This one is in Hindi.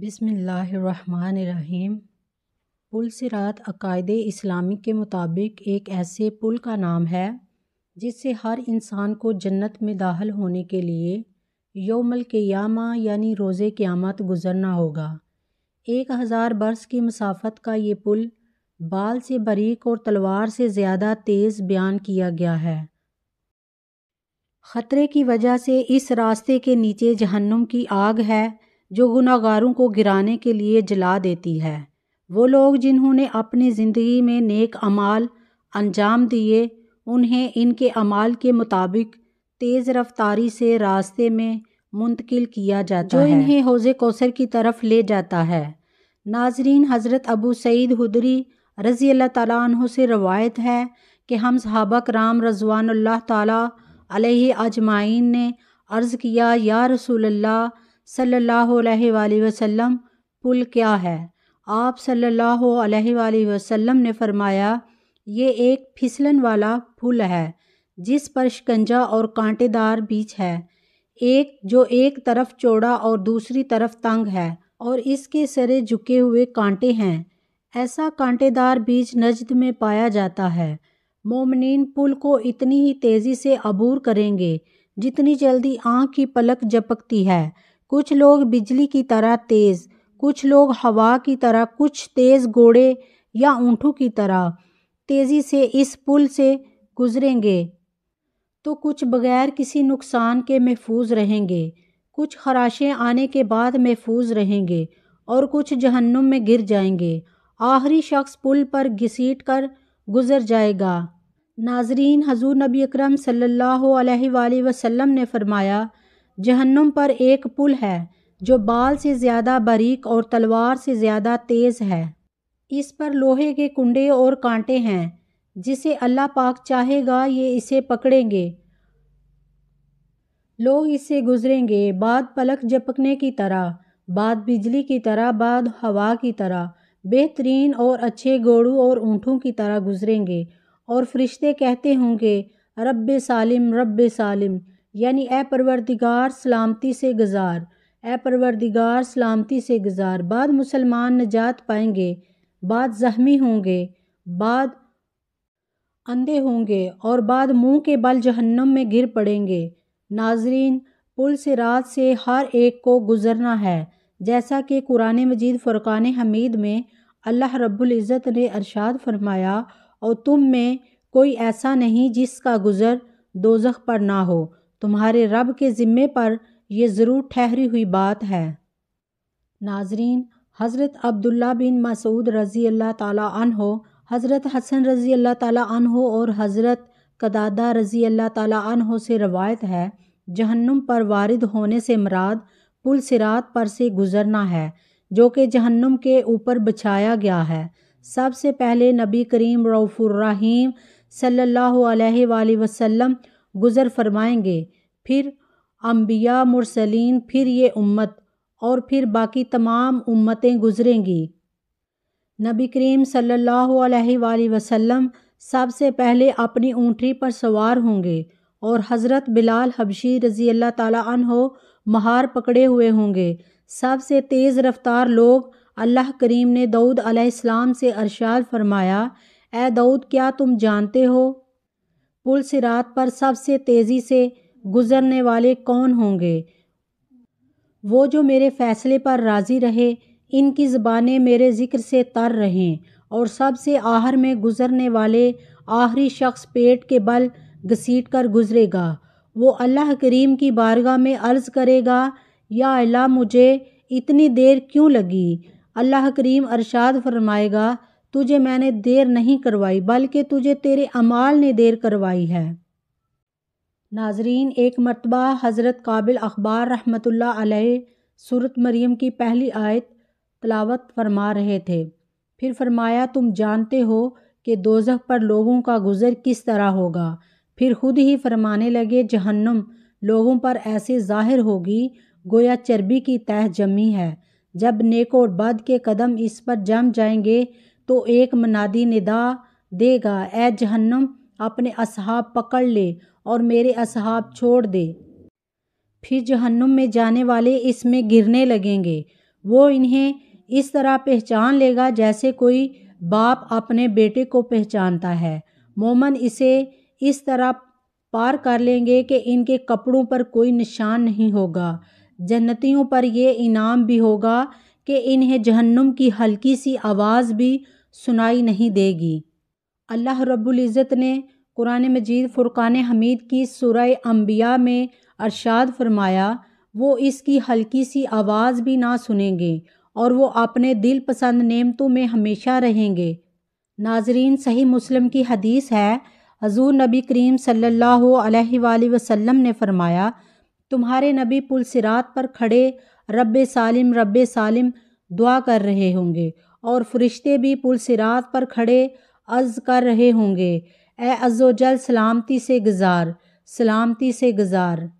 बिसमीम पुल सिरात अकायद इस्लामी के मुताबिक एक ऐसे पुल का नाम है जिससे हर इंसान को जन्नत में दाखिल होने के लिए योमल यामा यानी रोज़े क़्यामत गुज़रना होगा एक हज़ार बरस की मसाफत का ये पुल बाल से बरीक और तलवार से ज़्यादा तेज़ बयान किया गया है ख़तरे की वजह से इस रास्ते के नीचे जहन्नुम की आग है जो गुनागारों को गिराने के लिए जला देती है वो लोग जिन्होंने अपनी ज़िंदगी में नेक अमाल अंजाम दिए उन्हें इनके अमाल के मुताबिक तेज़ रफ्तारी से रास्ते में मुंतकिल किया जाता है जो इन्हें हौज़ कौसर की तरफ ले जाता है नाजरीन हज़रत अबू सईद हुदरी रज़ी अल्लाह तु से रवायत है कि हम सहाबा कराम रजवान ताली अजमाइन ने अर्ज़ किया या रसूल अल्लाह सल्लल्लाहु अलैहि वसल्लम पुल क्या है आप सल्लल्लाहु अलैहि वसल्लम ने फरमाया ये एक फिसलन वाला पुल है जिस पर शिकंजा और कांटेदार बीच है एक जो एक तरफ चौड़ा और दूसरी तरफ तंग है और इसके सरे झुके हुए कांटे हैं ऐसा कांटेदार बीज नजद में पाया जाता है मोमिन पुल को इतनी ही तेज़ी से अबूर करेंगे जितनी जल्दी आँख की पलक झपकती है कुछ लोग बिजली की तरह तेज़ कुछ लोग हवा की तरह कुछ तेज़ घोड़े या ऊँटू की तरह तेज़ी से इस पुल से गुज़रेंगे तो कुछ बग़ैर किसी नुकसान के महफूज रहेंगे कुछ खराशें आने के बाद महफूज रहेंगे और कुछ जहन्नुम में गिर जाएंगे आखिरी शख्स पुल पर घसीट कर गुज़र जाएगा नाजरीन हजूर नबी अकरम सल्लल्लाहु अलैहि वसल्लम ने फरमाया जहन्नुम पर एक पुल है जो बाल से ज़्यादा बारीक और तलवार से ज़्यादा तेज़ है इस पर लोहे के कुंडे और कांटे हैं जिसे अल्लाह पाक चाहेगा ये इसे पकड़ेंगे लोग इससे गुजरेंगे बाद पलक झपकने की तरह बाद बिजली की तरह बाद हवा की तरह बेहतरीन और अच्छे घोड़ों और ऊँटों की तरह गुजरेंगे और फरिश्ते कहते होंगे रब सालिम रब सालिम यानी ए परवरदिगार सलामती से गुज़ार ए परवरदिगार सलामती से गुजार बाद मुसलमान निजात पाएंगे बाद ज़ख्मी होंगे बाद अंधे होंगे और बाद मुंह के बल जहन्नम में गिर पड़ेंगे नाजरीन पुल से रात से हर एक को गुज़रना है जैसा कि कुरान मजीद फ़ुरक़ान हमीद में अल्लाह रब्ज़त ने अरशाद फरमाया और तुम में कोई ऐसा नहीं जिसका गुज़र दोजख पर ना हो तुम्हारे रब के ज़िम्मे पर यह ज़रूर ठहरी हुई बात है नाजरीन हज़रत अब्दुल्ला बिन मसूद रज़ी अल्लाह तहो हज़रत हसन रज़ी अल्लाह तहो और हज़रत कदादा रज़ी अल्लाह तहो से रवायत है जहन्नुम पर वारिद होने से मराद पुल सिरात पर से गुज़रना है जो कि जहन्नुम के ऊपर बिछाया गया है सबसे पहले नबी करीम रऊफ़ुर्राहीम सल्लल्लाहु अलैहि वसल्लम गुज़र फरमाएंगे फिर अम्बिया मुरसलीन फिर ये उम्मत और फिर बाकी तमाम उम्मतें गुज़रेंगी नबी करीम सल्लल्लाहु अलैहि वसल्लम सबसे पहले अपनी ऊँटी पर सवार होंगे और हज़रत बिलाल हबशी रज़ी अल्लाह ताली महार पकड़े हुए होंगे सबसे तेज़ रफ्तार लोग अल्लाह करीम ने दाऊद अलैहिस्सलाम से अरशाद फरमाया ए दाऊद क्या तुम जानते हो पुल सिरात पर सबसे तेज़ी से गुज़रने वाले कौन होंगे वो जो मेरे फ़ैसले पर राज़ी रहे इनकी ज़बानें मेरे ज़िक्र से तर रहें और सबसे आहर में गुज़रने वाले आखिरी शख्स पेट के बल घसीट कर गुज़रेगा वो अल्लाह करीम की बारगाह में अर्ज़ करेगा या अल्लाह मुझे इतनी देर क्यों लगी अल्लाह करीम अरशाद फरमाएगा तुझे मैंने देर नहीं करवाई बल्कि तुझे तेरे अमाल ने देर करवाई है नाजरीन एक मरतबा हज़रत काबिल अखबार रहमत सूरत मरियम की पहली आयत तलावत फरमा रहे थे फिर फरमाया तुम जानते हो कि दोजह पर लोगों का गुज़र किस तरह होगा फिर खुद ही फरमाने लगे जहन्नम लोगों पर ऐसे ज़ाहिर होगी गोया चर्बी की तह जमी है जब नेक और बद के कदम इस पर जम जाएंगे तो एक मनादी निदा देगा ए जहन्नम अपने असहाब पकड़ ले और मेरे असहाब छोड़ दे फिर जहन्नम में जाने वाले इसमें गिरने लगेंगे वो इन्हें इस तरह पहचान लेगा जैसे कोई बाप अपने बेटे को पहचानता है मोमन इसे इस तरह पार कर लेंगे कि इनके कपड़ों पर कोई निशान नहीं होगा जन्नतियों पर यह इनाम भी होगा कि इन्हें जहन्नुम की हल्की सी आवाज़ भी सुनाई नहीं देगी अल्लाह इज़्ज़त ने कुरान मजीद फ़ुरक़ान हमीद की सुरह अम्बिया में अरशाद फरमाया वो इसकी हल्की सी आवाज़ भी ना सुनेंगे और वो अपने दिल पसंद नेमतों में हमेशा रहेंगे नाजरीन सही मुस्लिम की हदीस है हजूर नबी करीम सल्लल्लाहु अलैहि वसल्लम ने फरमाया तुम्हारे नबी पुल सिरात पर खड़े रब सालिम रब सालिम दुआ कर रहे होंगे और फरिश्ते भी पुल सिरात पर खड़े अर्ज़ कर रहे होंगे ए अज़ोजल सलामती से गुज़ार सलामती से गुज़ार